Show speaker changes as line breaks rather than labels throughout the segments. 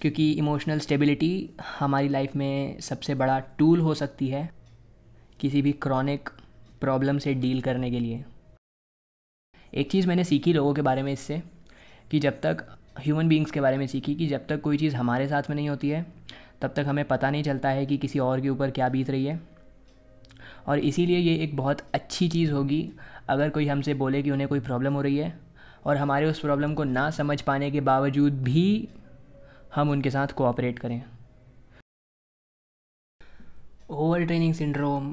क्योंकि emotional stability हमारी life में सबसे बड़ा टूल हो सकती है किसी भी क्रॉनिक प्रॉब्लम से डील करने के लिए एक चीज़ मैंने सीखी लोगों के बारे में इससे कि जब तक ह्यूमन बींग्स के बारे में सीखी कि जब तक कोई चीज़ हमारे साथ में नहीं होती है तब तक हमें पता नहीं चलता है कि किसी और के ऊपर क्या बीत रही है और इसीलिए ये एक बहुत अच्छी चीज़ होगी अगर कोई हमसे बोले कि उन्हें कोई प्रॉब्लम हो रही है और हमारे उस प्रॉब्लम को ना समझ पाने के बावजूद भी हम उनके साथ कोऑपरेट करें ओवर ट्रेनिंग सिंड्रोम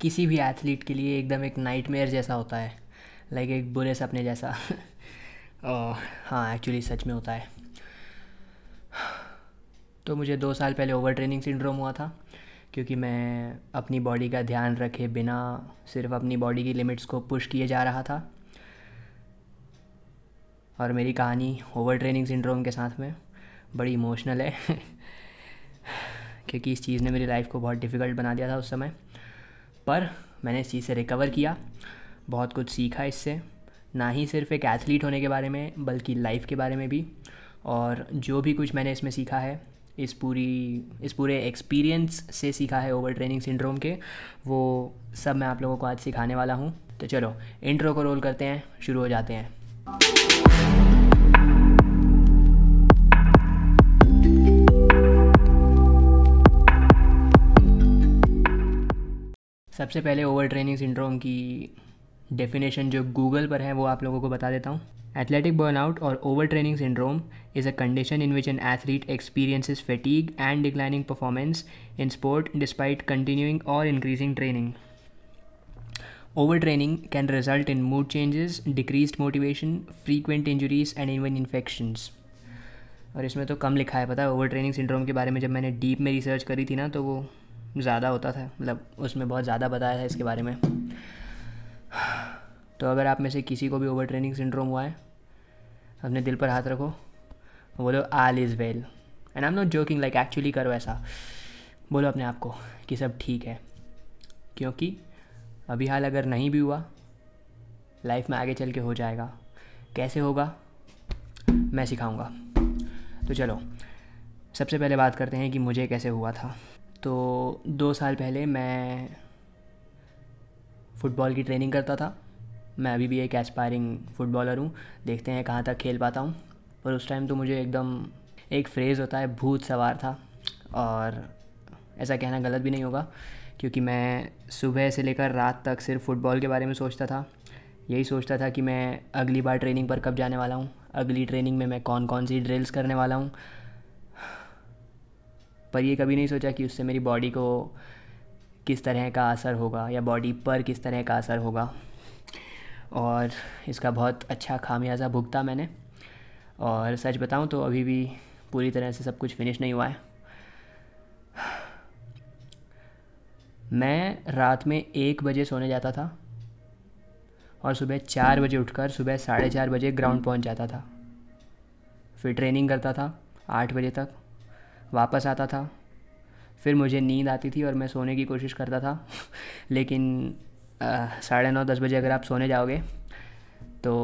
किसी भी एथलीट के लिए एकदम एक नाइटमेयर जैसा होता है लाइक एक बुरे सपने जैसा और हाँ एक्चुअली सच में होता है तो मुझे दो साल पहले ओवर ट्रेनिंग सिंड्रोम हुआ था क्योंकि मैं अपनी बॉडी का ध्यान रखे बिना सिर्फ अपनी बॉडी की लिमिट्स को पुश किए जा रहा था और मेरी कहानी ओवर ट्रेनिंग सिंड्रोम के साथ में बड़ी इमोशनल है क्योंकि इस चीज़ ने मेरी लाइफ को बहुत डिफ़िकल्ट बना दिया था उस समय पर मैंने इस चीज़ से रिकवर किया बहुत कुछ सीखा इससे ना ही सिर्फ एक एथलीट होने के बारे में बल्कि लाइफ के बारे में भी और जो भी कुछ मैंने इसमें सीखा है इस पूरी इस पूरे एक्सपीरियंस से सीखा है ओवर ट्रेनिंग सिंड्रोम के वो सब मैं आप लोगों को आज सिखाने वाला हूँ तो चलो इंट्रो को रोल करते हैं शुरू हो जाते हैं सबसे पहले ओवर ट्रेनिंग सिंड्रोम की डेफिनेशन जो गूगल पर है वो आप लोगों को बता देता हूँ एथलेटिक बर्नआउट और over training syndrome is a condition in which an athlete experience is fatigue and declining performance in sport despite continuing और increasing training over training can result in mood changes decrease motivation frequent injuries and even infections और इसमें तो कम लिखा है पता है over training syndrome के बारे में जब मैंने डीप में रिसर्च करी थी ना तो वो ज़्यादा होता था मतलब उसमें बहुत ज़्यादा बताया था इसके बारे में तो अगर आप में से किसी को भी ओवर ट्रेनिंग सिंड्रोम हुआ है अपने दिल पर हाथ रखो बोलो all is well and I am not joking like actually करो ऐसा बोलो अपने आप को कि सब ठीक है क्योंकि अभी हाल अगर नहीं भी हुआ लाइफ में आगे चल के हो जाएगा कैसे होगा मैं सिखाऊंगा तो चलो सबसे पहले बात करते हैं कि मुझे कैसे हुआ था तो दो साल पहले मैं फ़ुटबॉल की ट्रेनिंग करता था मैं अभी भी एक एस्पायरिंग फ़ुटबॉलर हूँ देखते हैं कहाँ तक खेल पाता हूँ पर उस टाइम तो मुझे एकदम एक फ्रेज़ होता है भूत सवार था और ऐसा कहना गलत भी नहीं होगा क्योंकि मैं सुबह से लेकर रात तक सिर्फ फ़ुटबॉल के बारे में सोचता था यही सोचता था कि मैं अगली बार ट्रेनिंग पर कब जाने वाला हूँ अगली ट्रेनिंग में मैं कौन कौन सी ड्रिल्स करने वाला हूँ पर ये कभी नहीं सोचा कि उससे मेरी बॉडी को किस तरह का असर होगा या बॉडी पर किस तरह का असर होगा और इसका बहुत अच्छा खामियाजा भुगता मैंने और सच बताऊँ तो अभी भी पूरी तरह से सब कुछ फिनिश नहीं हुआ है मैं रात में एक बजे सोने जाता था और सुबह चार बजे उठकर सुबह साढ़े चार बजे ग्राउंड पहुंच जाता था फिर ट्रेनिंग करता था आठ बजे तक वापस आता था फिर मुझे नींद आती थी और मैं सोने की कोशिश करता था लेकिन साढ़े नौ दस बजे अगर आप सोने जाओगे तो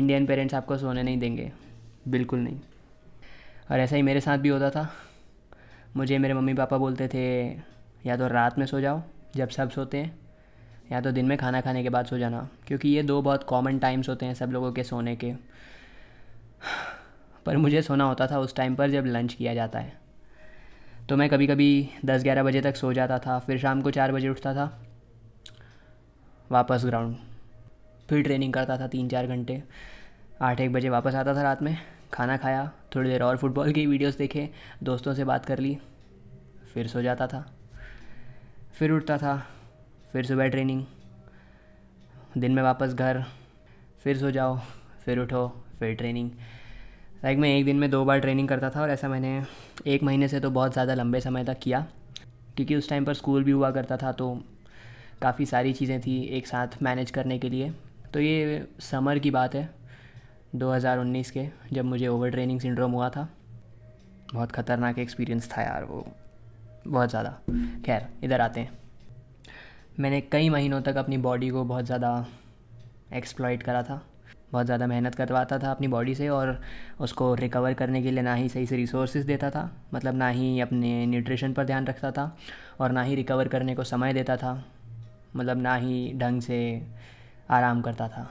इंडियन पेरेंट्स आपको सोने नहीं देंगे बिल्कुल नहीं और ऐसा ही मेरे साथ भी होता था मुझे मेरे मम्मी पापा बोलते थे या तो रात में सो जाओ जब सब सोते हैं या तो दिन में खाना खाने के बाद सो जाना क्योंकि ये दो बहुत कॉमन टाइम्स होते हैं सब लोगों के सोने के पर मुझे सोना होता था उस टाइम पर जब लंच किया जाता है तो मैं कभी कभी दस ग्यारह बजे तक सो जाता था फिर शाम को चार बजे उठता था वापस ग्राउंड फिर ट्रेनिंग करता था तीन चार घंटे आठ एक बजे वापस आता था रात में खाना खाया थोड़ी देर और फुटबॉल की वीडियोस देखे दोस्तों से बात कर ली फिर सो जाता था फिर उठता था फिर सुबह ट्रेनिंग दिन में वापस घर फिर सो जाओ फिर उठो फिर ट्रेनिंग लाइक मैं एक दिन में दो बार ट्रेनिंग करता था और ऐसा मैंने एक महीने से तो बहुत ज़्यादा लंबे समय तक किया क्योंकि उस टाइम पर स्कूल भी हुआ करता था तो काफ़ी सारी चीज़ें थी एक साथ मैनेज करने के लिए तो ये समर की बात है 2019 के जब मुझे ओवर ट्रेनिंग सिंड्रोम हुआ था बहुत ख़तरनाक एक्सपीरियंस था यार वो बहुत ज़्यादा खैर इधर आते हैं मैंने कई महीनों तक अपनी बॉडी को बहुत ज़्यादा एक्सप्लॉइट करा था बहुत ज़्यादा मेहनत करवाता था अपनी बॉडी से और उसको रिकवर करने के लिए ना ही सही से रिसोर्स देता था मतलब ना ही अपने न्यूट्रिशन पर ध्यान रखता था और ना ही रिकवर करने को समय देता था मतलब ना ही ढंग से आराम करता था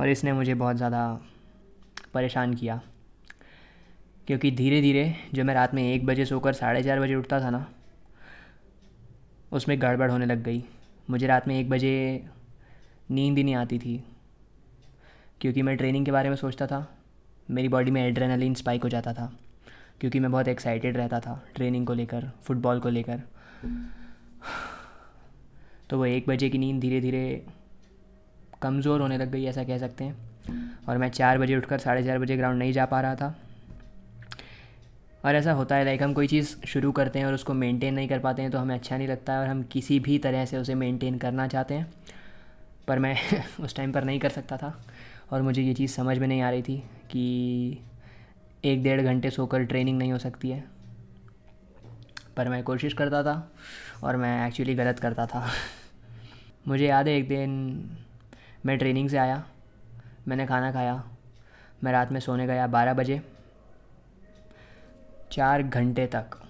और इसने मुझे बहुत ज़्यादा परेशान किया क्योंकि धीरे धीरे जो मैं रात में एक बजे सोकर साढ़े चार बजे उठता था ना उसमें गड़बड़ होने लग गई मुझे रात में एक बजे नींद ही नहीं आती थी क्योंकि मैं ट्रेनिंग के बारे में सोचता था मेरी बॉडी में एड्रेनलिन स्पाइक हो जाता था क्योंकि मैं बहुत एक्साइटेड रहता था ट्रेनिंग को लेकर फुटबॉल को लेकर तो वो एक बजे की नींद धीरे धीरे कमज़ोर होने लग गई ऐसा कह सकते हैं और मैं चार बजे उठकर साढ़े चार बजे ग्राउंड नहीं जा पा रहा था और ऐसा होता है लाइक हम कोई चीज़ शुरू करते हैं और उसको मेंटेन नहीं कर पाते हैं तो हमें अच्छा नहीं लगता है और हम किसी भी तरह से उसे मेंटेन करना चाहते हैं पर मैं उस टाइम पर नहीं कर सकता था और मुझे ये चीज़ समझ में नहीं आ रही थी कि एक डेढ़ घंटे सोकर ट्रेनिंग नहीं हो सकती है पर मैं कोशिश करता था और मैं एक्चुअली गलत करता था मुझे याद है एक दिन मैं ट्रेनिंग से आया मैंने खाना खाया मैं रात में सोने गया बारह बजे चार घंटे तक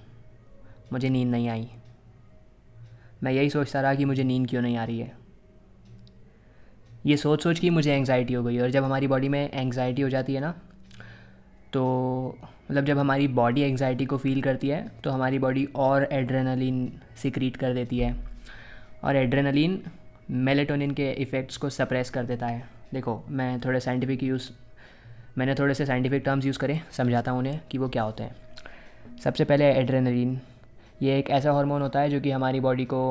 मुझे नींद नहीं आई मैं यही सोचता रहा कि मुझे नींद क्यों नहीं आ रही है ये सोच सोच के मुझे एंगजाइटी हो गई और जब हमारी बॉडी में एंग्जाइटी हो जाती है ना तो मतलब जब हमारी बॉडी एंग्जाइटी को फील करती है तो हमारी बॉडी और एड्रेनलिन सिक्रीट कर देती है और एड्रेनलिन मेलेटोनिन के इफ़ेक्ट्स को सप्रेस कर देता है देखो मैं थोड़े साइंटिफिक यूज़ मैंने थोड़े से साइंटिफिक टर्म्स यूज़ करें समझाता हूँ उन्हें कि वो क्या होते हैं सबसे पहले एड्रेनलिन ये एक ऐसा हार्मोन होता है जो कि हमारी बॉडी को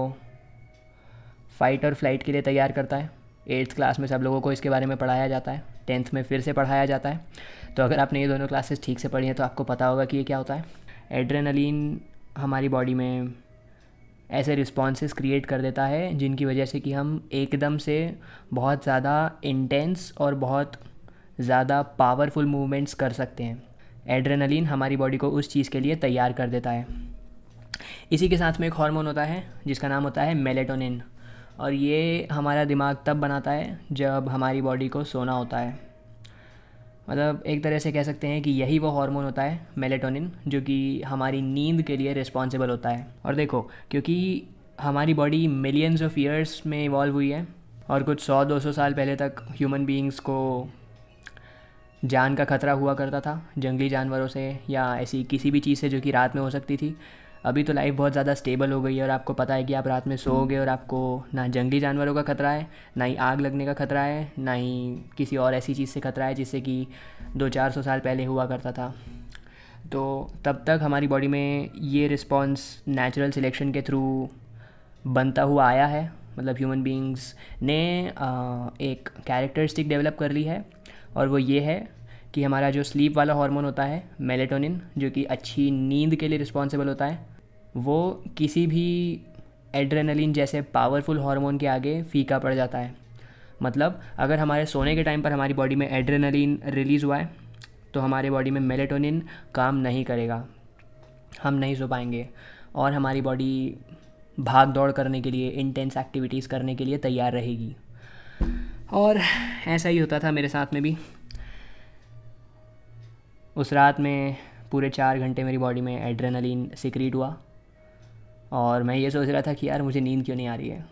फाइट और फ्लाइट के लिए तैयार करता है एट्थ क्लास में सब लोगों को इसके बारे में पढ़ाया जाता है टेंथ में फिर से पढ़ाया जाता है तो अगर आपने ये दोनों क्लासेस ठीक से पढ़ी हैं तो आपको पता होगा कि ये क्या होता है एड्रेनलिन हमारी बॉडी में ऐसे रिस्पॉन्सेस क्रिएट कर देता है जिनकी वजह से कि हम एकदम से बहुत ज़्यादा इंटेंस और बहुत ज़्यादा पावरफुल मूवमेंट्स कर सकते हैं एड्रेनलिन हमारी बॉडी को उस चीज़ के लिए तैयार कर देता है इसी के साथ में एक हार्मोन होता है जिसका नाम होता है मेलेटोनिन और ये हमारा दिमाग तब बनाता है जब हमारी बॉडी को सोना होता है मतलब एक तरह से कह सकते हैं कि यही वो हार्मोन होता है मेलेटोनिन जो कि हमारी नींद के लिए रिस्पॉन्सिबल होता है और देखो क्योंकि हमारी बॉडी मिलियंस ऑफ ईयर्स में इवॉल्व हुई है और कुछ सौ दो सौ साल पहले तक ह्यूमन बीइंग्स को जान का खतरा हुआ करता था जंगली जानवरों से या ऐसी किसी भी चीज़ से जो कि रात में हो सकती थी अभी तो लाइफ बहुत ज़्यादा स्टेबल हो गई है और आपको पता है कि आप रात में सोओगे और आपको ना जंगली जानवरों का खतरा है ना ही आग लगने का खतरा है ना ही किसी और ऐसी चीज़ से खतरा है जिससे कि दो चार सौ साल पहले हुआ करता था तो तब तक हमारी बॉडी में ये रिस्पॉन्स नेचुरल सिलेक्शन के थ्रू बनता हुआ आया है मतलब ह्यूमन बींग्स ने आ, एक कैरेक्टरिस्टिक डेवलप कर ली है और वो ये है कि हमारा जो स्लीप वाला हार्मोन होता है मेलेटोनिन जो कि अच्छी नींद के लिए रिस्पॉन्सिबल होता है वो किसी भी एड्रेनलिन जैसे पावरफुल हार्मोन के आगे फीका पड़ जाता है मतलब अगर हमारे सोने के टाइम पर हमारी बॉडी में एड्रेनलिन रिलीज़ हुआ है तो हमारे बॉडी में मेलेटोनिन काम नहीं करेगा हम नहीं सो पाएंगे और हमारी बॉडी भाग दौड़ करने के लिए इंटेंस एक्टिविटीज़ करने के लिए तैयार रहेगी और ऐसा ही होता था मेरे साथ में भी उस रात में पूरे चार घंटे मेरी बॉडी में एड्रेनलिन सिक्रीट हुआ और मैं ये सोच रहा था कि यार मुझे नींद क्यों नहीं आ रही है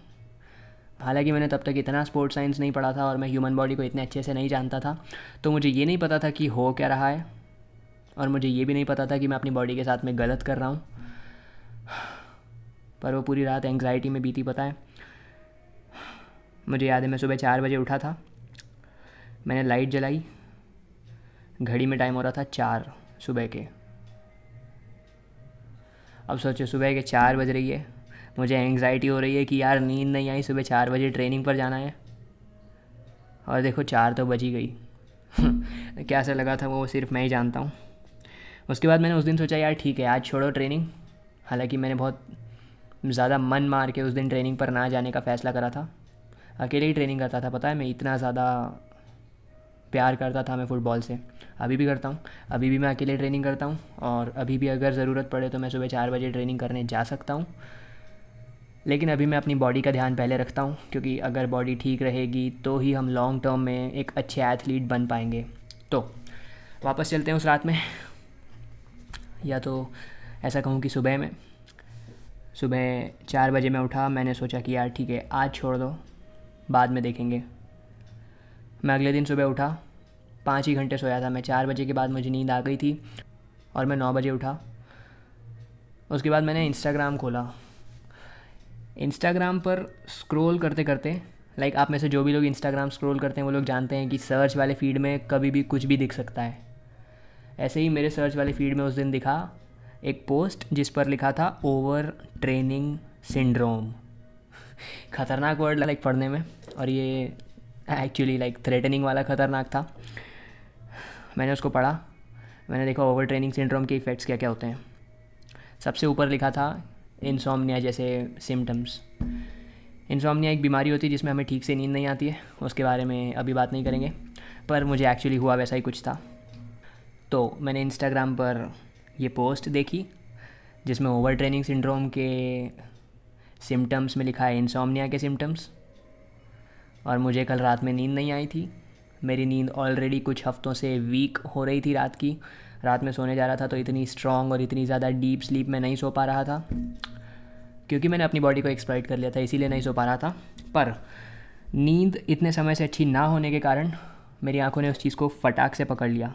हालांकि मैंने तब तक इतना स्पोर्ट्स साइंस नहीं पढ़ा था और मैं ह्यूमन बॉडी को इतने अच्छे से नहीं जानता था तो मुझे ये नहीं पता था कि हो क्या रहा है और मुझे ये भी नहीं पता था कि मैं अपनी बॉडी के साथ में गलत कर रहा हूँ पर वो पूरी रात एंग्जाइटी में बीती पता है मुझे याद है मैं सुबह चार बजे उठा था मैंने लाइट जलाई घड़ी में टाइम हो रहा था चार सुबह के अब सोचो सुबह के चार बज रही है मुझे एंग्जाइटी हो रही है कि यार नींद नहीं आई सुबह चार बजे ट्रेनिंग पर जाना है और देखो चार तो बज ही गई क्या से लगा था वो सिर्फ मैं ही जानता हूँ उसके बाद मैंने उस दिन सोचा यार ठीक है आज छोड़ो ट्रेनिंग हालांकि मैंने बहुत ज़्यादा मन मार के उस दिन ट्रेनिंग पर ना जाने का फ़ैसला करा था अकेले ही ट्रेनिंग करता था पता है मैं इतना ज़्यादा प्यार करता था मैं फ़ुटबॉल से अभी भी करता हूँ अभी भी मैं अकेले ट्रेनिंग करता हूँ और अभी भी अगर ज़रूरत पड़े तो मैं सुबह चार बजे ट्रेनिंग करने जा सकता हूँ लेकिन अभी मैं अपनी बॉडी का ध्यान पहले रखता हूँ क्योंकि अगर बॉडी ठीक रहेगी तो ही हम लॉन्ग टर्म में एक अच्छे एथलीट बन पाएंगे तो वापस चलते हैं उस रात में या तो ऐसा कहूँ कि सुबह में सुबह चार बजे मैं उठा मैंने सोचा कि यार ठीक है आज छोड़ दो बाद में देखेंगे मैं अगले दिन सुबह उठा पाँच ही घंटे सोया था मैं चार बजे के बाद मुझे नींद आ गई थी और मैं नौ बजे उठा उसके बाद मैंने इंस्टाग्राम खोला इंस्टाग्राम पर स्क्रॉल करते करते लाइक आप में से जो भी लोग इंस्टाग्राम स्क्रॉल करते हैं वो लोग जानते हैं कि सर्च वाले फीड में कभी भी कुछ भी दिख सकता है ऐसे ही मेरे सर्च वाले फीड में उस दिन दिखा एक पोस्ट जिस पर लिखा था ओवर ट्रेनिंग सिंड्रोम खतरनाक वर्ड लाइक पढ़ने में और ये एक्चुअली लाइक थ्रेटनिंग वाला ख़तरनाक था मैंने उसको पढ़ा मैंने देखा ओवर ट्रेनिंग सिंड्रोम के इफ़ेक्ट्स क्या क्या होते हैं सबसे ऊपर लिखा था इंसोमनिया जैसे सिम्टम्स इंसोमनिया एक बीमारी होती है जिसमें हमें ठीक से नींद नहीं आती है उसके बारे में अभी बात नहीं करेंगे पर मुझे एक्चुअली हुआ वैसा ही कुछ था तो मैंने इंस्टाग्राम पर ये पोस्ट देखी जिसमें ओवर ट्रेनिंग सिंड्रोम के सिम्टम्स में लिखा है इंसोमनिया के सिम्टम्स और मुझे कल रात में नींद नहीं आई थी मेरी नींद ऑलरेडी कुछ हफ्तों से वीक हो रही थी रात की रात में सोने जा रहा था तो इतनी स्ट्रॉन्ग और इतनी ज़्यादा डीप स्लीप में नहीं सो पा रहा था क्योंकि मैंने अपनी बॉडी को एक्सप्लाइट कर लिया था इसीलिए नहीं सो पा रहा था पर नींद इतने समय से अच्छी ना होने के कारण मेरी आंखों ने उस चीज़ को फटाक से पकड़ लिया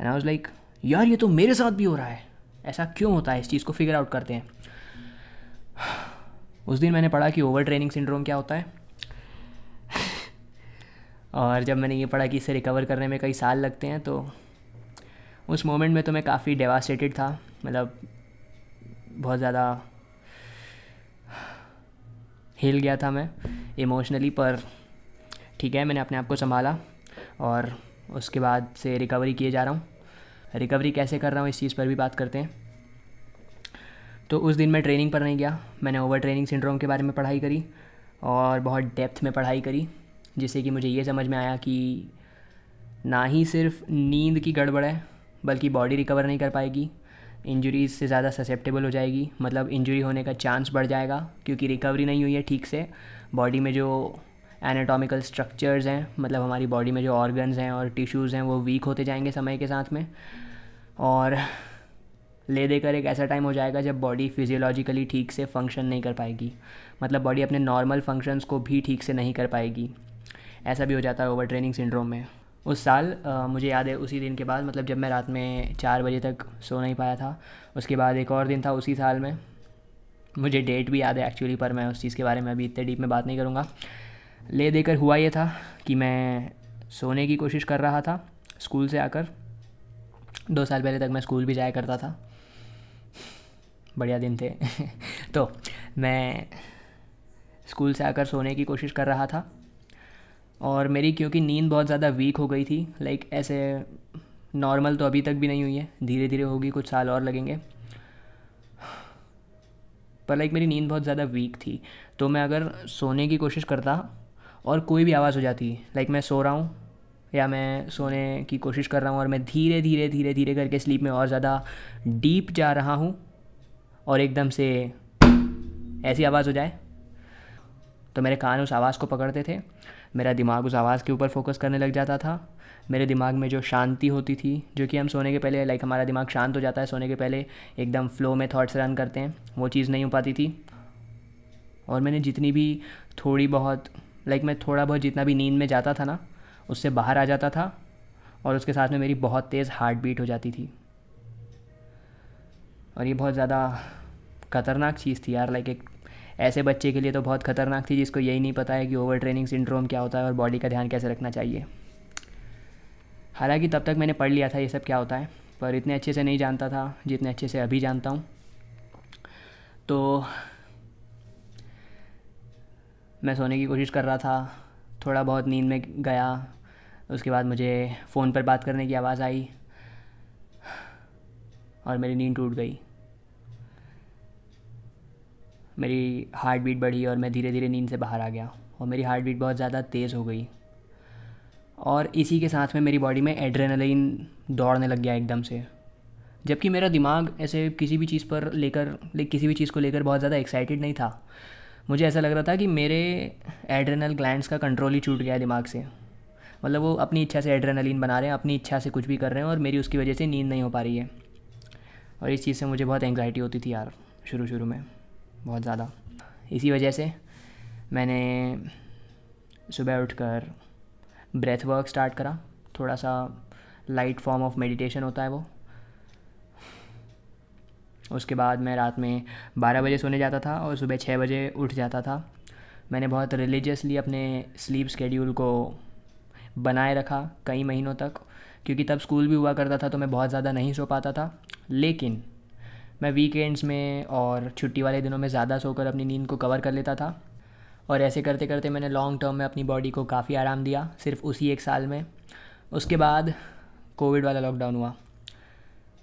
एंड आई वाज लाइक यार ये तो मेरे साथ भी हो रहा है ऐसा क्यों होता है इस चीज़ को फिगर आउट करते हैं उस दिन मैंने पढ़ा कि ओवर ट्रेनिंग सिंड्रोम क्या होता है और जब मैंने ये पढ़ा कि इसे रिकवर करने में कई साल लगते हैं तो उस मोमेंट में तो मैं काफ़ी डेवास्टेटेड था मतलब बहुत ज़्यादा हिल गया था मैं इमोशनली पर ठीक है मैंने अपने आप को संभाला और उसके बाद से रिकवरी किए जा रहा हूँ रिकवरी कैसे कर रहा हूँ इस चीज़ पर भी बात करते हैं तो उस दिन मैं ट्रेनिंग पर नहीं गया मैंने ओवर ट्रेनिंग सिंड्रोम के बारे में पढ़ाई करी और बहुत डेप्थ में पढ़ाई करी जिससे कि मुझे ये समझ में आया कि ना ही सिर्फ नींद की गड़बड़ है बल्कि बॉडी रिकवर नहीं कर पाएगी इंजरी से ज़्यादा ससेप्टेबल हो जाएगी मतलब इंजरी होने का चांस बढ़ जाएगा क्योंकि रिकवरी नहीं हुई है ठीक से बॉडी में जो एनाटॉमिकल स्ट्रक्चर्स हैं मतलब हमारी बॉडी में जो ऑर्गन्स हैं और टिश्यूज़ हैं वो वीक होते जाएंगे समय के साथ में और ले देकर एक ऐसा टाइम हो जाएगा जब बॉडी फिजियोलॉजिकली ठीक से फंक्शन नहीं कर पाएगी मतलब बॉडी अपने नॉर्मल फंक्शंस को भी ठीक से नहीं कर पाएगी ऐसा भी हो जाता है ओवर ट्रेनिंग सिंड्रोम में उस साल आ, मुझे याद है उसी दिन के बाद मतलब जब मैं रात में चार बजे तक सो नहीं पाया था उसके बाद एक और दिन था उसी साल में मुझे डेट भी याद है एक्चुअली पर मैं उस चीज़ के बारे में अभी इतने डीप में बात नहीं करूँगा ले देकर हुआ ये था कि मैं सोने की कोशिश कर रहा था स्कूल से आकर दो साल पहले तक मैं स्कूल भी जाया करता था बढ़िया दिन थे तो मैं स्कूल से आकर सोने की कोशिश कर रहा था और मेरी क्योंकि नींद बहुत ज़्यादा वीक हो गई थी लाइक ऐसे नॉर्मल तो अभी तक भी नहीं हुई है धीरे धीरे होगी कुछ साल और लगेंगे पर लाइक मेरी नींद बहुत ज़्यादा वीक थी तो मैं अगर सोने की कोशिश करता और कोई भी आवाज़ हो जाती लाइक मैं सो रहा हूँ या मैं सोने की कोशिश कर रहा हूँ और मैं धीरे धीरे धीरे धीरे करके स्लीप में और ज़्यादा डीप जा रहा हूँ और एकदम से ऐसी आवाज़ हो जाए तो मेरे कान उस आवाज़ को पकड़ते थे मेरा दिमाग उस आवाज़ के ऊपर फोकस करने लग जाता था मेरे दिमाग में जो शांति होती थी जो कि हम सोने के पहले लाइक हमारा दिमाग शांत हो जाता है सोने के पहले एकदम फ्लो में थाट्स रन करते हैं वो चीज़ नहीं हो पाती थी और मैंने जितनी भी थोड़ी बहुत लाइक मैं थोड़ा बहुत जितना भी नींद में जाता था ना उससे बाहर आ जाता था और उसके साथ में मेरी बहुत तेज़ हार्ट बीट हो जाती थी और ये बहुत ज़्यादा खतरनाक चीज़ थी यार लाइक एक ऐसे बच्चे के लिए तो बहुत खतरनाक थी जिसको यही नहीं पता है कि ओवर ट्रेनिंग सिंड्रोम क्या होता है और बॉडी का ध्यान कैसे रखना चाहिए हालांकि तब तक मैंने पढ़ लिया था ये सब क्या होता है पर इतने अच्छे से नहीं जानता था जितने अच्छे से अभी जानता हूँ तो मैं सोने की कोशिश कर रहा था थोड़ा बहुत नींद में गया उसके बाद मुझे फ़ोन पर बात करने की आवाज़ आई और मेरी नींद टूट गई मेरी हार्ट बीट बढ़ी और मैं धीरे धीरे नींद से बाहर आ गया और मेरी हार्ट बीट बहुत ज़्यादा तेज़ हो गई और इसी के साथ में मेरी बॉडी में एड्रेनलिन दौड़ने लग गया एकदम से जबकि मेरा दिमाग ऐसे किसी भी चीज़ पर लेकर ले, किसी भी चीज़ को लेकर बहुत ज़्यादा एक्साइटेड नहीं था मुझे ऐसा लग रहा था कि मेरे एड्रेनल ग्लैंड्स का कंट्रोल ही छूट गया दिमाग से मतलब वो अपनी इच्छा से एड्रेनलिन बना रहे हैं अपनी इच्छा से कुछ भी कर रहे हैं और मेरी उसकी वजह से नींद नहीं हो पा रही है और इस चीज़ से मुझे बहुत एंगजाइटी होती थी यार शुरू शुरू में बहुत ज़्यादा इसी वजह से मैंने सुबह उठकर ब्रेथ वर्क स्टार्ट करा थोड़ा सा लाइट फॉर्म ऑफ मेडिटेशन होता है वो उसके बाद मैं रात में 12 बजे सोने जाता था और सुबह 6 बजे उठ जाता था मैंने बहुत रिलीजियसली अपने स्लीप स्केड्यूल को बनाए रखा कई महीनों तक क्योंकि तब स्कूल भी हुआ करता था तो मैं बहुत ज़्यादा नहीं सो पाता था लेकिन मैं वीकेंड्स में और छुट्टी वाले दिनों में ज़्यादा सोकर अपनी नींद को कवर कर लेता था और ऐसे करते करते मैंने लॉन्ग टर्म में अपनी बॉडी को काफ़ी आराम दिया सिर्फ उसी एक साल में उसके बाद कोविड वाला लॉकडाउन हुआ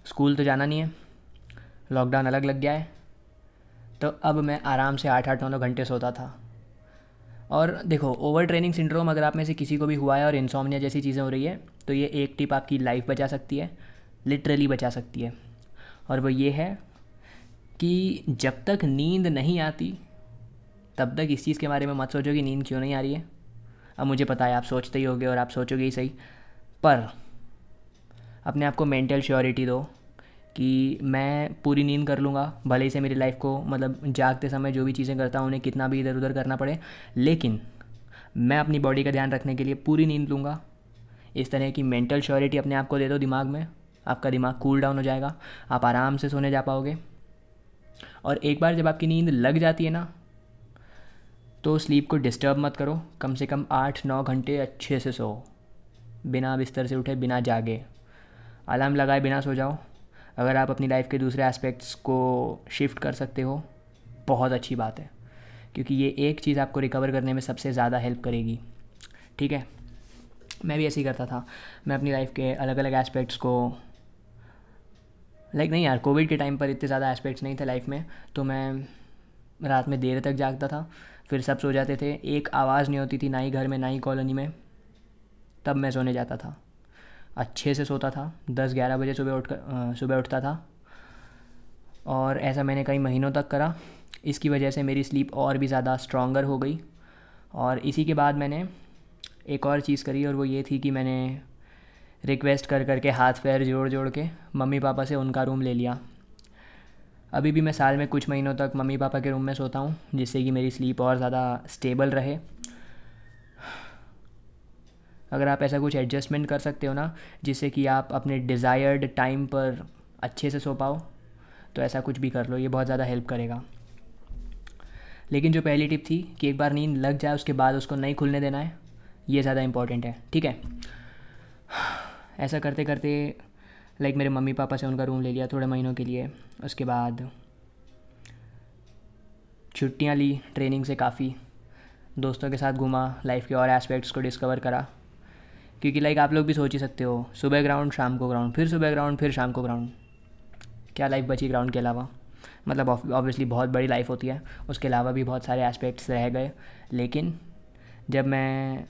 स्कूल तो जाना नहीं है लॉकडाउन अलग लग गया है तो अब मैं आराम से आठ आठ नौ नौ घंटे सोता था और देखो ओवर ट्रेनिंग सिंड्रोम अगर आप में से किसी को भी हुआ है और इंसोमिया जैसी चीज़ें हो रही है तो ये एक टिप आपकी लाइफ बचा सकती है लिटरली बचा सकती है और वो ये है कि जब तक नींद नहीं आती तब तक इस चीज़ के बारे में मत सोचो कि नींद क्यों नहीं आ रही है अब मुझे पता है आप सोचते ही होगे और आप सोचोगे ही सही पर अपने आप को मेंटल श्योरिटी दो कि मैं पूरी नींद कर लूँगा भले ही से मेरी लाइफ को मतलब जागते समय जो भी चीज़ें करता हूँ उन्हें कितना भी इधर उधर करना पड़े लेकिन मैं अपनी बॉडी का ध्यान रखने के लिए पूरी नींद लूँगा इस तरह की मेंटल श्योरिटी अपने आप को दे दो दिमाग में आपका दिमाग कूल डाउन हो जाएगा आप आराम से सोने जा पाओगे और एक बार जब आपकी नींद लग जाती है ना तो स्लीप को डिस्टर्ब मत करो कम से कम आठ नौ घंटे अच्छे से सो बिना बिस्तर से उठे बिना जागे अलार्म लगाए बिना सो जाओ अगर आप अपनी लाइफ के दूसरे एस्पेक्ट्स को शिफ्ट कर सकते हो बहुत अच्छी बात है क्योंकि ये एक चीज़ आपको रिकवर करने में सबसे ज़्यादा हेल्प करेगी ठीक है मैं भी ऐसे ही करता था मैं अपनी लाइफ के अलग अलग एस्पेक्ट्स को लाइक नहीं यार कोविड के टाइम पर इतने ज़्यादा एस्पेक्ट्स नहीं थे लाइफ में तो मैं रात में देर तक जागता था फिर सब सो जाते थे एक आवाज़ नहीं होती थी ना ही घर में ना ही कॉलोनी में तब मैं सोने जाता था अच्छे से सोता था दस ग्यारह बजे सुबह उठ सुबह उठता था और ऐसा मैंने कई महीनों तक करा इसकी वजह से मेरी स्लीप और भी ज़्यादा स्ट्रॉगर हो गई और इसी के बाद मैंने एक और चीज़ करी और वो ये थी कि मैंने रिक्वेस्ट कर करके हाथ पैर जोड़ जोड़ के मम्मी पापा से उनका रूम ले लिया अभी भी मैं साल में कुछ महीनों तक मम्मी पापा के रूम में सोता हूँ जिससे कि मेरी स्लीप और ज़्यादा स्टेबल रहे अगर आप ऐसा कुछ एडजस्टमेंट कर सकते हो ना जिससे कि आप अपने डिज़ायर्ड टाइम पर अच्छे से सो पाओ तो ऐसा कुछ भी कर लो ये बहुत ज़्यादा हेल्प करेगा लेकिन जो पहली टिप थी कि एक बार नींद लग जाए उसके बाद उसको नहीं खुलने देना है ये ज़्यादा इंपॉर्टेंट है ठीक है ऐसा करते करते लाइक मेरे मम्मी पापा से उनका रूम ले लिया थोड़े महीनों के लिए उसके बाद छुट्टियाँ ली ट्रेनिंग से काफ़ी दोस्तों के साथ घूमा लाइफ के और एस्पेक्ट्स को डिस्कवर करा क्योंकि लाइक आप लोग भी सोच ही सकते हो सुबह ग्राउंड शाम को ग्राउंड फिर सुबह ग्राउंड फिर शाम को ग्राउंड क्या लाइफ बची ग्राउंड के अलावा मतलब ऑब्वियसली बहुत बड़ी लाइफ होती है उसके अलावा भी बहुत सारे एस्पेक्ट्स रह गए लेकिन जब मैं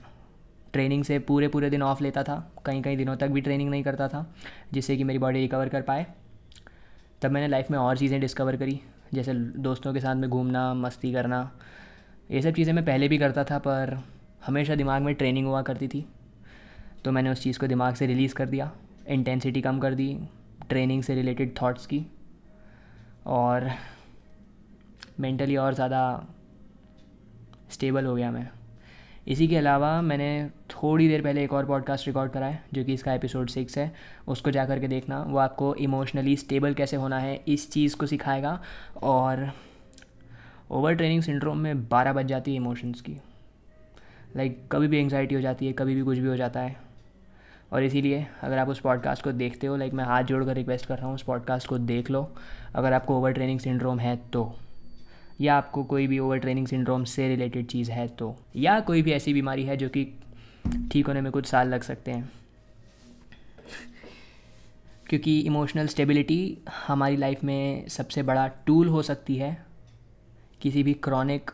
ट्रेनिंग से पूरे पूरे दिन ऑफ लेता था कहीं कहीं दिनों तक भी ट्रेनिंग नहीं करता था जिससे कि मेरी बॉडी रिकवर कर पाए तब मैंने लाइफ में और चीज़ें डिस्कवर करी जैसे दोस्तों के साथ में घूमना मस्ती करना ये सब चीज़ें मैं पहले भी करता था पर हमेशा दिमाग में ट्रेनिंग हुआ करती थी तो मैंने उस चीज़ को दिमाग से रिलीज़ कर दिया इंटेंसिटी कम कर दी ट्रेनिंग से रिलेटेड थॉट्स की और मेंटली और ज़्यादा स्टेबल हो गया मैं इसी के अलावा मैंने थोड़ी देर पहले एक और पॉडकास्ट रिकॉर्ड करा है जो कि इसका एपिसोड सिक्स है उसको जा करके देखना वो आपको इमोशनली स्टेबल कैसे होना है इस चीज़ को सिखाएगा और ओवर ट्रेनिंग सिंड्रोम में बारह बज जाती है इमोशंस की लाइक like, कभी भी एंगजाइटी हो जाती है कभी भी कुछ भी हो जाता है और इसीलिए अगर आप उस पॉडकास्ट को देखते हो लाइक मैं हाथ जोड़कर रिक्वेस्ट कर रहा हूँ उस पॉडकास्ट को देख लो अगर आपको ओवर ट्रेनिंग सिंड्रोम है तो या आपको कोई भी ओवर ट्रेनिंग सिंड्रोम से रिलेटेड चीज़ है तो या कोई भी ऐसी बीमारी है जो कि ठीक होने में कुछ साल लग सकते हैं क्योंकि इमोशनल स्टेबिलिटी हमारी लाइफ में सबसे बड़ा टूल हो सकती है किसी भी क्रॉनिक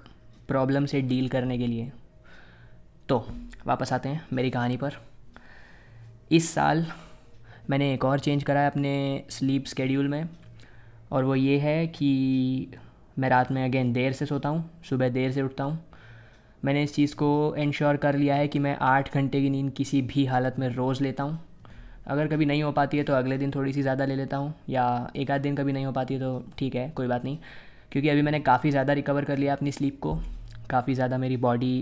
प्रॉब्लम से डील करने के लिए तो वापस आते हैं मेरी कहानी पर इस साल मैंने एक और चेंज करा है अपने स्लीप स्केड्यूल में और वो ये है कि मैं रात में अगेन देर से सोता हूँ सुबह देर से उठता हूँ मैंने इस चीज़ को इंश्योर कर लिया है कि मैं आठ घंटे की नींद किसी भी हालत में रोज़ लेता हूँ अगर कभी नहीं हो पाती है तो अगले दिन थोड़ी सी ज़्यादा ले लेता हूँ या एक आध दिन कभी नहीं हो पाती है तो ठीक है कोई बात नहीं क्योंकि अभी मैंने काफ़ी ज़्यादा रिकवर कर लिया अपनी स्लीप को काफ़ी ज़्यादा मेरी बॉडी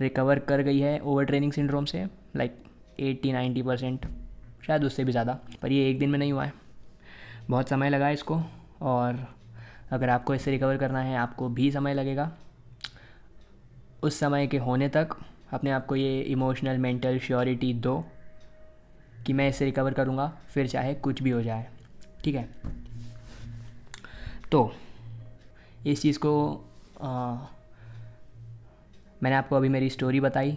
रिकवर कर गई है ओवर ट्रेनिंग सिंड्रोम से लाइक एट्टी नाइन्टी परसेंट शायद उससे भी ज़्यादा पर ये एक दिन में नहीं हुआ है बहुत समय लगा इसको और अगर आपको इससे रिकवर करना है आपको भी समय लगेगा उस समय के होने तक अपने आप को ये इमोशनल मेंटल श्योरिटी दो कि मैं इससे रिकवर करूँगा फिर चाहे कुछ भी हो जाए ठीक है तो इस चीज़ को आ, मैंने आपको अभी मेरी स्टोरी बताई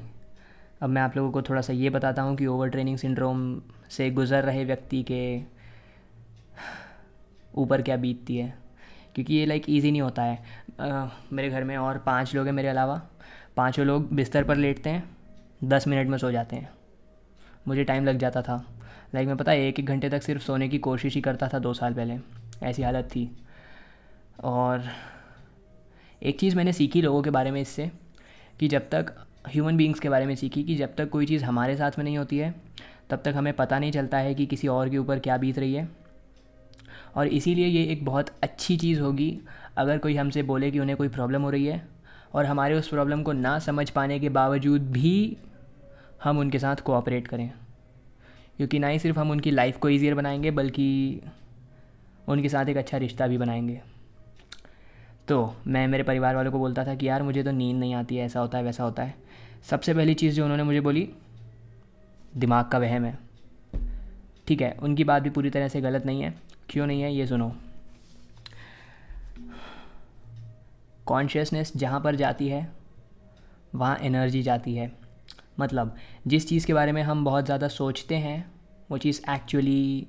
अब मैं आप लोगों को थोड़ा सा ये बताता हूँ कि ओवर ट्रेनिंग सिंड्रोम से गुज़र रहे व्यक्ति के ऊपर क्या बीतती है क्योंकि ये लाइक ईजी नहीं होता है आ, मेरे घर में और पाँच लोग हैं मेरे अलावा पाँचों लोग बिस्तर पर लेटते हैं दस मिनट में सो जाते हैं मुझे टाइम लग जाता था लाइक मैं पता है एक एक घंटे तक सिर्फ सोने की कोशिश ही करता था दो साल पहले ऐसी हालत थी और एक चीज़ मैंने सीखी लोगों के बारे में इससे कि जब तक ह्यूमन बींग्स के बारे में सीखी कि जब तक कोई चीज़ हमारे साथ में नहीं होती है तब तक हमें पता नहीं चलता है कि किसी और के ऊपर क्या बीत रही है और इसीलिए ये एक बहुत अच्छी चीज़ होगी अगर कोई हमसे बोले कि उन्हें कोई प्रॉब्लम हो रही है और हमारे उस प्रॉब्लम को ना समझ पाने के बावजूद भी हम उनके साथ कोऑपरेट करें क्योंकि ना ही सिर्फ हम उनकी लाइफ को ईजियर बनाएंगे बल्कि उनके साथ एक अच्छा रिश्ता भी बनाएंगे तो मैं मेरे परिवार वालों को बोलता था कि यार मुझे तो नींद नहीं आती है ऐसा होता है वैसा होता है सबसे पहली चीज़ जो उन्होंने मुझे बोली दिमाग का वहम है ठीक है उनकी बात भी पूरी तरह से गलत नहीं है क्यों नहीं है ये सुनो कॉन्शियसनेस जहाँ पर जाती है वहाँ एनर्जी जाती है मतलब जिस चीज़ के बारे में हम बहुत ज़्यादा सोचते हैं वो चीज़ एक्चुअली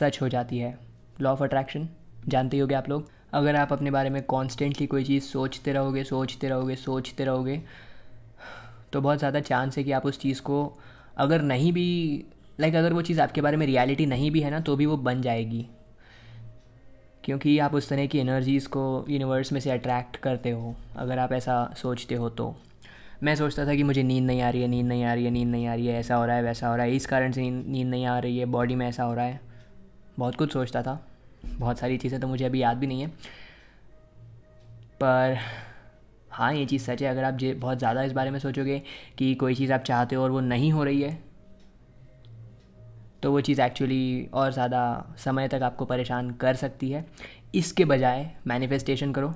सच हो जाती है लॉ ऑफ अट्रैक्शन जानते ही होगे आप लोग अगर आप अपने बारे में कॉन्स्टेंटली कोई चीज़ सोचते रहोगे सोचते रहोगे सोचते रहोगे तो बहुत ज़्यादा चांस है कि आप उस चीज़ को अगर नहीं भी लाइक अगर वो चीज़ आपके बारे में रियलिटी नहीं भी है ना तो भी वो बन जाएगी क्योंकि आप उस तरह की एनर्जीज़ को यूनिवर्स में से अट्रैक्ट करते हो अगर आप ऐसा सोचते हो तो मैं सोचता था कि मुझे नींद नहीं आ रही है नींद नहीं आ रही है नींद नहीं आ रही है ऐसा हो रहा है वैसा हो रहा है इस कारण से नींद नहीं आ रही है बॉडी में ऐसा हो रहा है बहुत कुछ सोचता था बहुत सारी चीज़ें तो मुझे अभी याद भी नहीं है पर हाँ ये चीज़ सच है अगर आप जे बहुत ज़्यादा इस बारे में सोचोगे कि कोई चीज़ आप चाहते हो और वो नहीं हो रही है तो वो चीज़ एक्चुअली और ज़्यादा समय तक आपको परेशान कर सकती है इसके बजाय मैनिफेस्टेशन करो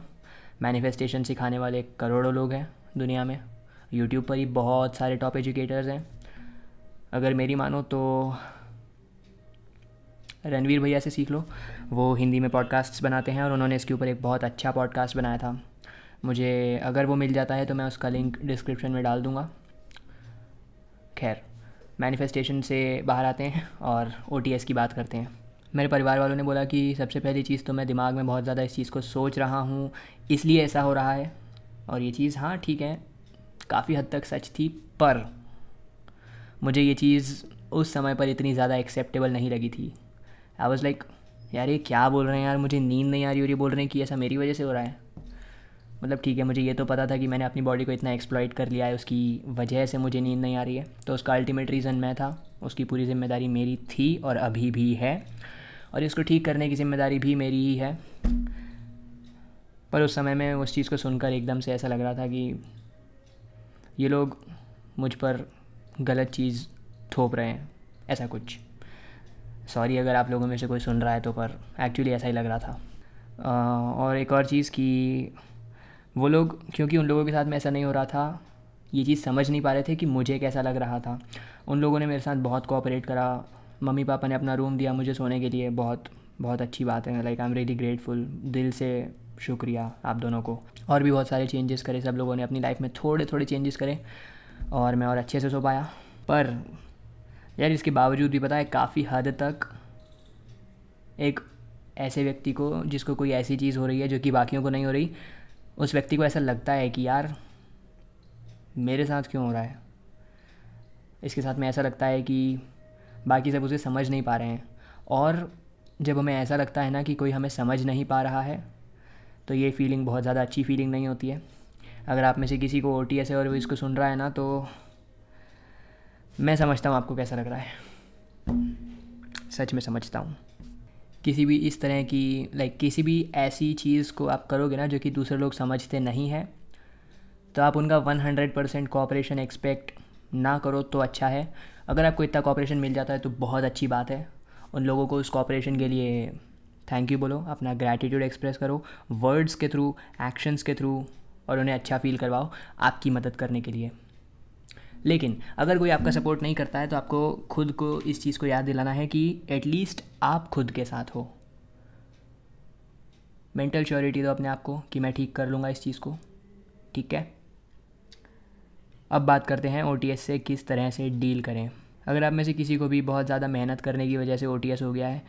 मैनिफेस्टेशन सिखाने वाले करोड़ों लोग हैं दुनिया में यूट्यूब पर ही बहुत सारे टॉप एजुकेटर्स हैं अगर मेरी मानो तो रणवीर भैया से सीख लो वो हिंदी में पॉडकास्ट्स बनाते हैं और उन्होंने इसके ऊपर एक बहुत अच्छा पॉडकास्ट बनाया था मुझे अगर वो मिल जाता है तो मैं उसका लिंक डिस्क्रिप्शन में डाल दूँगा खैर मैनिफेस्टेशन से बाहर आते हैं और ओ की बात करते हैं मेरे परिवार वालों ने बोला कि सबसे पहली चीज़ तो मैं दिमाग में बहुत ज़्यादा इस चीज़ को सोच रहा हूँ इसलिए ऐसा हो रहा है और ये चीज़ हाँ ठीक है काफ़ी हद तक सच थी पर मुझे ये चीज़ उस समय पर इतनी ज़्यादा एक्सेप्टेबल नहीं लगी थी आई वॉज़ लाइक यार ये क्या बोल रहे हैं यार मुझे नींद नहीं आ रही और ये बोल रहे हैं कि ऐसा मेरी वजह से हो रहा है मतलब ठीक है मुझे ये तो पता था कि मैंने अपनी बॉडी को इतना एक्सप्लॉइट कर लिया है उसकी वजह से मुझे नींद नहीं आ रही है तो उसका अल्टीमेट रीज़न मैं था उसकी पूरी जिम्मेदारी मेरी थी और अभी भी है और इसको ठीक करने की जिम्मेदारी भी मेरी ही है पर उस समय में उस चीज़ को सुनकर एकदम से ऐसा लग रहा था कि ये लोग मुझ पर गलत चीज़ थोप रहे हैं ऐसा कुछ सॉरी अगर आप लोगों में से कोई सुन रहा है तो पर एक्चुअली ऐसा ही लग रहा था और एक और चीज़ कि वो लोग क्योंकि उन लोगों के साथ में ऐसा नहीं हो रहा था ये चीज़ समझ नहीं पा रहे थे कि मुझे कैसा लग रहा था उन लोगों ने मेरे साथ बहुत कोऑपरेट करा मम्मी पापा ने अपना रूम दिया मुझे सोने के लिए बहुत बहुत अच्छी बात है like I am really grateful दिल से शुक्रिया आप दोनों को और भी बहुत सारे चेंजेस करे सब लोगों ने अपनी लाइफ में थोड़े थोड़े चेंजेस करे और मैं और अच्छे से सो पाया पर यार इसके बावजूद भी पता है काफ़ी हद तक एक ऐसे व्यक्ति को जिसको कोई ऐसी चीज़ हो रही है जो कि बाकियों को नहीं हो रही उस व्यक्ति को ऐसा लगता है कि यार मेरे साथ क्यों हो रहा है इसके साथ में ऐसा लगता है कि बाकी सब उसे समझ नहीं पा रहे हैं और जब हमें ऐसा लगता है ना कि कोई हमें समझ नहीं पा रहा है तो ये फीलिंग बहुत ज़्यादा अच्छी फीलिंग नहीं होती है अगर आप में से किसी को ओ टी एस है और वो इसको सुन रहा है ना तो मैं समझता हूँ आपको कैसा लग रहा है सच में समझता हूँ किसी भी इस तरह की लाइक किसी भी ऐसी चीज़ को आप करोगे ना जो कि दूसरे लोग समझते नहीं हैं तो आप उनका 100 परसेंट कॉपरेशन एक्सपेक्ट ना करो तो अच्छा है अगर आपको इतना कॉपरेशन मिल जाता है तो बहुत अच्छी बात है उन लोगों को उस कॉपरेशन के लिए थैंक यू बोलो अपना ग्रैटिट्यूड एक्सप्रेस करो वर्ड्स के थ्रू एक्शंस के थ्रू और उन्हें अच्छा फील करवाओ आपकी मदद करने के लिए लेकिन अगर कोई आपका सपोर्ट नहीं करता है तो आपको खुद को इस चीज़ को याद दिलाना है कि एटलीस्ट आप खुद के साथ हो मेंटल श्योरिटी दो अपने आप को कि मैं ठीक कर लूँगा इस चीज़ को ठीक है अब बात करते हैं ओ से किस तरह से डील करें अगर आप में से किसी को भी बहुत ज़्यादा मेहनत करने की वजह से ओ हो गया है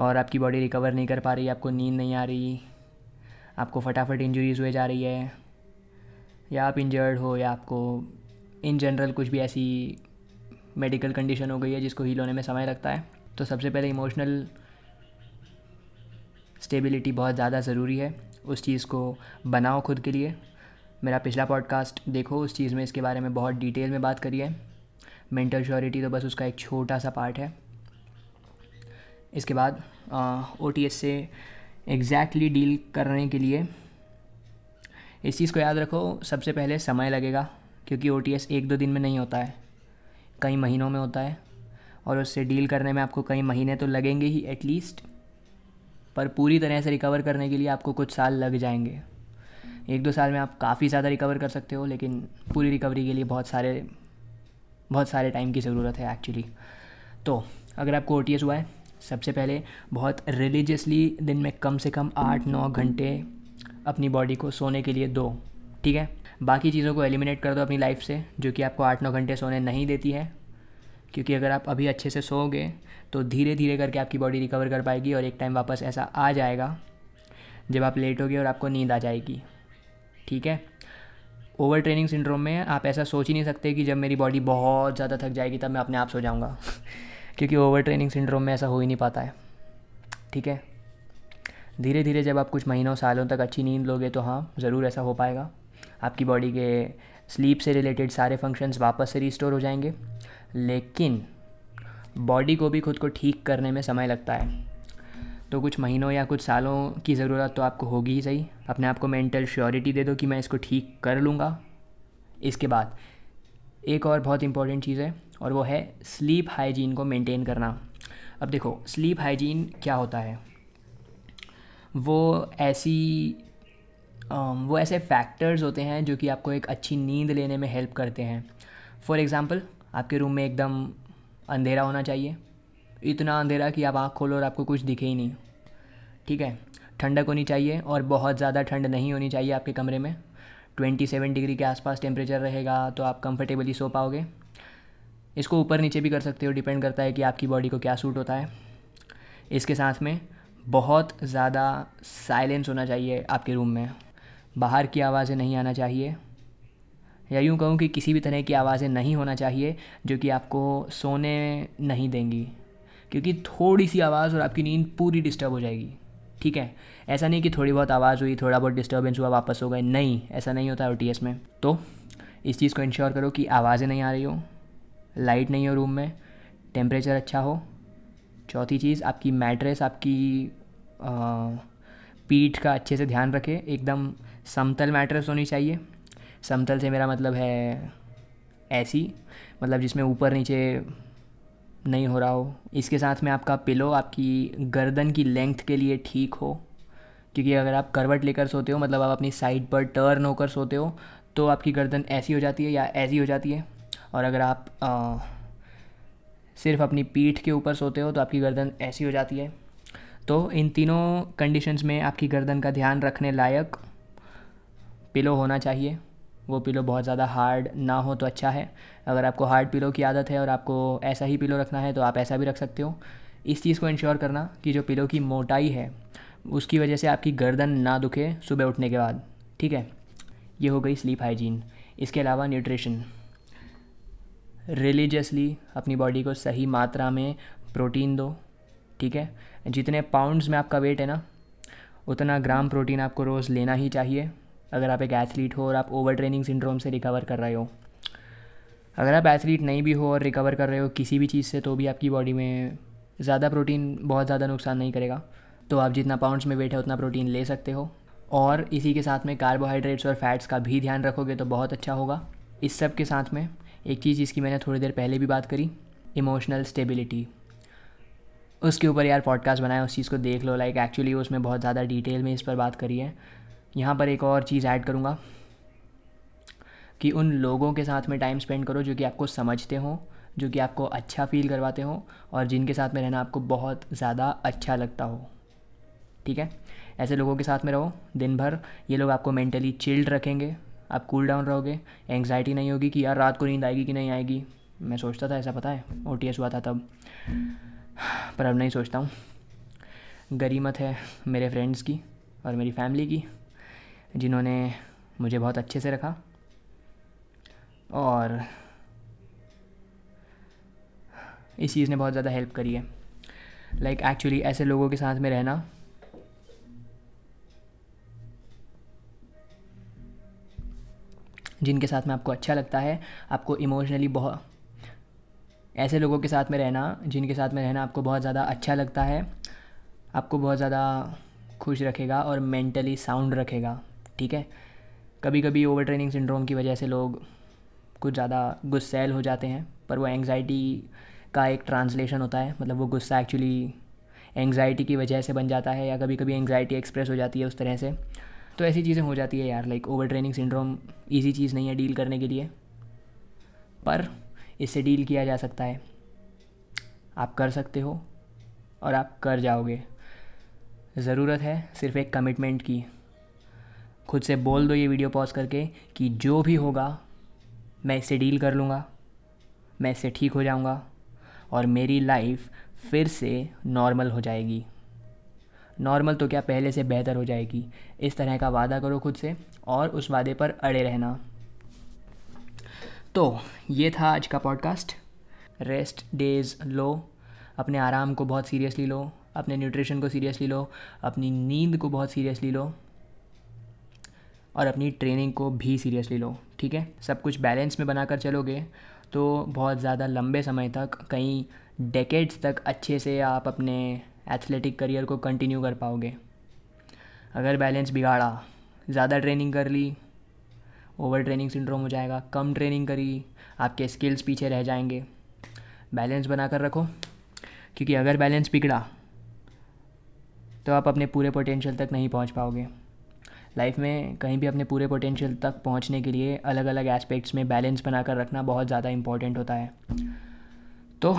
और आपकी बॉडी रिकवर नहीं कर पा रही आपको नींद नहीं आ रही आपको फटाफट इंजरीज हुए जा रही है या आप इंजर्ड हो या आपको इन जनरल कुछ भी ऐसी मेडिकल कंडीशन हो गई है जिसको हील होने में समय लगता है तो सबसे पहले इमोशनल स्टेबिलिटी बहुत ज़्यादा ज़रूरी है उस चीज़ को बनाओ खुद के लिए मेरा पिछला पॉडकास्ट देखो उस चीज़ में इसके बारे में बहुत डिटेल में बात करी है मेंटल श्योरिटी तो बस उसका एक छोटा सा पार्ट है इसके बाद ओ टी एस से एग्जैक्टली डील करने के लिए इस चीज़ को याद रखो सबसे पहले समय लगेगा क्योंकि ओ एक दो दिन में नहीं होता है कई महीनों में होता है और उससे डील करने में आपको कई महीने तो लगेंगे ही एटलीस्ट पर पूरी तरह से रिकवर करने के लिए आपको कुछ साल लग जाएंगे एक दो साल में आप काफ़ी ज़्यादा रिकवर कर सकते हो लेकिन पूरी रिकवरी के लिए बहुत सारे बहुत सारे टाइम की ज़रूरत है एक्चुअली तो अगर आपको ओ हुआ है सबसे पहले बहुत रिलीजियसली दिन में कम से कम आठ नौ घंटे अपनी बॉडी को सोने के लिए दो ठीक है बाकी चीज़ों को एलिमिनेट कर दो अपनी लाइफ से जो कि आपको आठ नौ घंटे सोने नहीं देती है क्योंकि अगर आप अभी अच्छे से सोओगे तो धीरे धीरे करके आपकी बॉडी रिकवर कर पाएगी और एक टाइम वापस ऐसा आ जाएगा जब आप लेट होगे और आपको नींद आ जाएगी ठीक है ओवर ट्रेनिंग सिंड्रोम में आप ऐसा सोच ही नहीं सकते कि जब मेरी बॉडी बहुत ज़्यादा थक जाएगी तब मैं अपने आप सो जाऊँगा क्योंकि ओवर ट्रेनिंग सिंड्रोम में ऐसा हो ही नहीं पाता है ठीक है धीरे धीरे जब आप कुछ महीनों सालों तक अच्छी नींद लोगे तो हाँ ज़रूर ऐसा हो पाएगा आपकी बॉडी के स्लीप से रिलेटेड सारे फंक्शंस वापस से रिस्टोर हो जाएंगे लेकिन बॉडी को भी खुद को ठीक करने में समय लगता है तो कुछ महीनों या कुछ सालों की ज़रूरत तो आपको होगी ही सही अपने आप को मेंटल श्योरिटी दे दो कि मैं इसको ठीक कर लूँगा इसके बाद एक और बहुत इंपॉर्टेंट चीज़ है और वो है स्लीप हाइजीन को मेंटेन करना अब देखो स्लीप हाइजीन क्या होता है वो ऐसी Um, वो ऐसे फैक्टर्स होते हैं जो कि आपको एक अच्छी नींद लेने में हेल्प करते हैं फॉर एग्ज़ाम्पल आपके रूम में एकदम अंधेरा होना चाहिए इतना अंधेरा कि आप आँख खोलो और आपको कुछ दिखे ही नहीं ठीक है ठंडक होनी चाहिए और बहुत ज़्यादा ठंड नहीं होनी चाहिए आपके कमरे में 27 डिग्री के आसपास टेम्परेचर रहेगा तो आप कंफर्टेबली सो पाओगे इसको ऊपर नीचे भी कर सकते हो डिपेंड करता है कि आपकी बॉडी को क्या सूट होता है इसके साथ में बहुत ज़्यादा साइलेंस होना चाहिए आपके रूम में बाहर की आवाज़ें नहीं आना चाहिए या यूँ कहूँ कि किसी भी तरह की आवाज़ें नहीं होना चाहिए जो कि आपको सोने नहीं देंगी क्योंकि थोड़ी सी आवाज़ और आपकी नींद पूरी डिस्टर्ब हो जाएगी ठीक है ऐसा नहीं कि थोड़ी बहुत आवाज़ हुई थोड़ा बहुत डिस्टर्बेंस हुआ वापस हो गए नहीं ऐसा नहीं होता ओ में तो इस चीज़ को इंश्योर करो कि आवाज़ें नहीं आ रही हो लाइट नहीं हो रूम में टेम्परेचर अच्छा हो चौथी चीज़ आपकी मैट्रेस आपकी पीठ का अच्छे से ध्यान रखे एकदम समतल मैट्रेस होनी चाहिए समतल से मेरा मतलब है ऐसी मतलब जिसमें ऊपर नीचे नहीं हो रहा हो इसके साथ में आपका पिलो आपकी गर्दन की लेंथ के लिए ठीक हो क्योंकि अगर आप करवट लेकर सोते हो मतलब आप अपनी साइड पर टर्न होकर सोते हो तो आपकी गर्दन ऐसी हो जाती है या ऐसी हो जाती है और अगर आप आ, सिर्फ अपनी पीठ के ऊपर सोते हो तो आपकी गर्दन ऐसी हो जाती है तो इन तीनों कंडीशंस में आपकी गर्दन का ध्यान रखने लायक पिलो होना चाहिए वो पिलो बहुत ज़्यादा हार्ड ना हो तो अच्छा है अगर आपको हार्ड पिलो की आदत है और आपको ऐसा ही पिलो रखना है तो आप ऐसा भी रख सकते हो इस चीज़ को इंश्योर करना कि जो पिलो की मोटाई है उसकी वजह से आपकी गर्दन ना दुखे सुबह उठने के बाद ठीक है ये हो गई स्लीप हाइजीन इसके अलावा न्यूट्रिशन रिलीजियसली अपनी बॉडी को सही मात्रा में प्रोटीन दो ठीक है जितने पाउंड्स में आपका वेट है ना उतना ग्राम प्रोटीन आपको रोज़ लेना ही चाहिए अगर आप एक एथलीट हो और आप ओवर ट्रेनिंग सिंड्रोम से रिकवर कर रहे हो अगर आप एथलीट नहीं भी हो और रिकवर कर रहे हो किसी भी चीज़ से तो भी आपकी बॉडी में ज़्यादा प्रोटीन बहुत ज़्यादा नुकसान नहीं करेगा तो आप जितना पाउंड्स में वेट है उतना प्रोटीन ले सकते हो और इसी के साथ में कार्बोहाइड्रेट्स और फैट्स का भी ध्यान रखोगे तो बहुत अच्छा होगा इस सब के साथ में एक चीज़ जिसकी मैंने थोड़ी देर पहले भी बात करी इमोशनल स्टेबिलिटी उसके ऊपर यार पॉडकास्ट बनाया उस चीज़ को देख लो लाइक एक्चुअली उसमें बहुत ज़्यादा डिटेल में इस पर बात करी है यहाँ पर एक और चीज़ ऐड करूँगा कि उन लोगों के साथ में टाइम स्पेंड करो जो कि आपको समझते हों जो कि आपको अच्छा फील करवाते हों और जिनके साथ में रहना आपको बहुत ज़्यादा अच्छा लगता हो ठीक है ऐसे लोगों के साथ में रहो दिन भर ये लोग आपको मेंटली चिल्ड रखेंगे आप कूल डाउन रहोगे एंग्जाइटी नहीं होगी कि यार रात को नींद आएगी कि नहीं आएगी मैं सोचता था ऐसा पता है ओ हुआ था तब पर अब नहीं सोचता हूँ गरीमत है मेरे फ्रेंड्स की और मेरी फैमिली की जिन्होंने मुझे बहुत अच्छे से रखा और इस चीज़ ने बहुत ज़्यादा हेल्प करी है लाइक like, एक्चुअली ऐसे लोगों के साथ में रहना जिनके साथ में आपको अच्छा लगता है आपको इमोशनली बहुत ऐसे लोगों के साथ में रहना जिनके साथ में रहना आपको बहुत ज़्यादा अच्छा लगता है आपको बहुत ज़्यादा खुश रखेगा और मेंटली साउंड रखेगा ठीक है कभी कभी ओवर ट्रेनिंग सिंड्रोम की वजह से लोग कुछ ज़्यादा गुस्सैल हो जाते हैं पर वो एंग्जाइटी का एक ट्रांसलेशन होता है मतलब वो गुस्सा एक्चुअली एंगजाइटी की वजह से बन जाता है या कभी कभी एंग्जाइटी एक्सप्रेस हो जाती है उस तरह से तो ऐसी चीज़ें हो जाती है यार like over training syndrome easy चीज़ नहीं है डील करने के लिए पर इससे डील किया जा सकता है आप कर सकते हो और आप कर जाओगे ज़रूरत है सिर्फ एक कमिटमेंट की खुद से बोल दो ये वीडियो पॉज करके कि जो भी होगा मैं इससे डील कर लूँगा मैं इससे ठीक हो जाऊँगा और मेरी लाइफ फिर से नॉर्मल हो जाएगी नॉर्मल तो क्या पहले से बेहतर हो जाएगी इस तरह का वादा करो खुद से और उस वादे पर अड़े रहना तो ये था आज का पॉडकास्ट रेस्ट डेज लो अपने आराम को बहुत सीरियसली लो अपने न्यूट्रिशन को सीरियसली लो अपनी नींद को बहुत सीरियसली लो और अपनी ट्रेनिंग को भी सीरियसली लो ठीक है सब कुछ बैलेंस में बनाकर चलोगे तो बहुत ज़्यादा लंबे समय तक कई डेकेड्स तक अच्छे से आप अपने एथलेटिक करियर को कंटिन्यू कर पाओगे अगर बैलेंस बिगाड़ा ज़्यादा ट्रेनिंग कर ली ओवर ट्रेनिंग सिंड्रोम हो जाएगा कम ट्रेनिंग करी आपके स्किल्स पीछे रह जाएंगे बैलेंस बना कर रखो क्योंकि अगर बैलेंस बिगड़ा तो आप अपने पूरे पोटेंशियल तक नहीं पहुंच पाओगे लाइफ में कहीं भी अपने पूरे पोटेंशियल तक पहुंचने के लिए अलग अलग एस्पेक्ट्स में बैलेंस बनाकर रखना बहुत ज़्यादा इंपॉर्टेंट होता है तो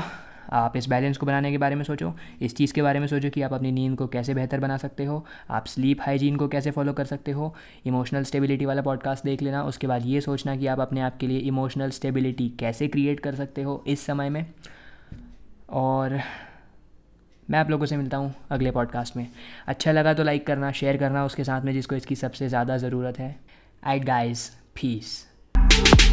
आप इस बैलेंस को बनाने के बारे में सोचो इस चीज़ के बारे में सोचो कि आप अपनी नींद को कैसे बेहतर बना सकते हो आप स्लीप हाइजीन को कैसे फॉलो कर सकते हो इमोशनल स्टेबिलिटी वाला पॉडकास्ट देख लेना उसके बाद ये सोचना कि आप अपने आप के लिए इमोशनल स्टेबिलिटी कैसे क्रिएट कर सकते हो इस समय में और मैं आप लोगों से मिलता हूँ अगले पॉडकास्ट में अच्छा लगा तो लाइक करना शेयर करना उसके साथ में जिसको इसकी सबसे ज़्यादा ज़रूरत है आई गाइज फीस